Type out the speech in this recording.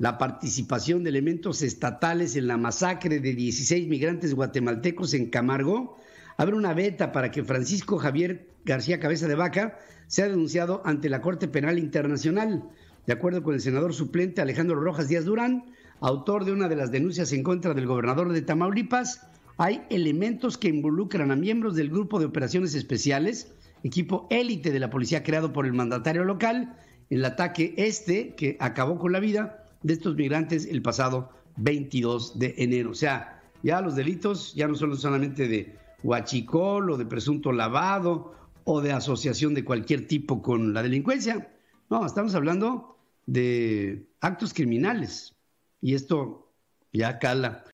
la participación de elementos estatales en la masacre de 16 migrantes guatemaltecos en Camargo, abre una veta para que Francisco Javier García Cabeza de Vaca sea denunciado ante la Corte Penal Internacional. De acuerdo con el senador suplente Alejandro Rojas Díaz Durán, autor de una de las denuncias en contra del gobernador de Tamaulipas, hay elementos que involucran a miembros del Grupo de Operaciones Especiales, equipo élite de la policía creado por el mandatario local, el ataque este que acabó con la vida de estos migrantes el pasado 22 de enero. O sea, ya los delitos ya no son solamente de huachicol o de presunto lavado o de asociación de cualquier tipo con la delincuencia. No, estamos hablando de actos criminales. Y esto ya cala